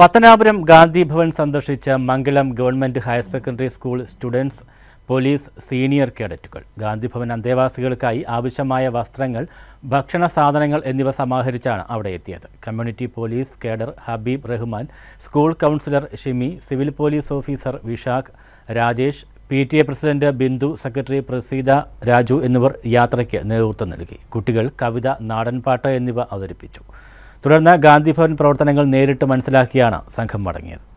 പത്തനാപുരം ഗാന്ധി ഭവൻ സന്ദർശിച്ച Mangalam government higher secondary school students police senior കേഡറ്റുകൾ ഗാന്ധിഭവൻ അന്തേവാസികൾക്കായി ആവശ്യമായ വസ്ത്രങ്ങൾ ഭക്ഷണ സാധനങ്ങൾ എന്നിവ സമാഹരിച്ചാണ് അവിടെ എത്തിയത് community police cadre Habeeb Rahman school counsellor Shimi civil police officer Vishakh Rajesh P T A president Bindu secretary Praseetha Raju എന്നിവർ യാത്രയ്ക്ക് നേതൃത്വം നൽകി കുട്ടികൾ കവിത നാടൻപാട്ട് എന്നിവ അവതരിപ്പിച്ചു തുടർന്ന് ഗാന്ധിഭവൻ പ്രവർത്തനങ്ങൾ നേരിട്ട് മനസ്സിലാക്കിയാണ് സംഘം മടങ്ങിയത്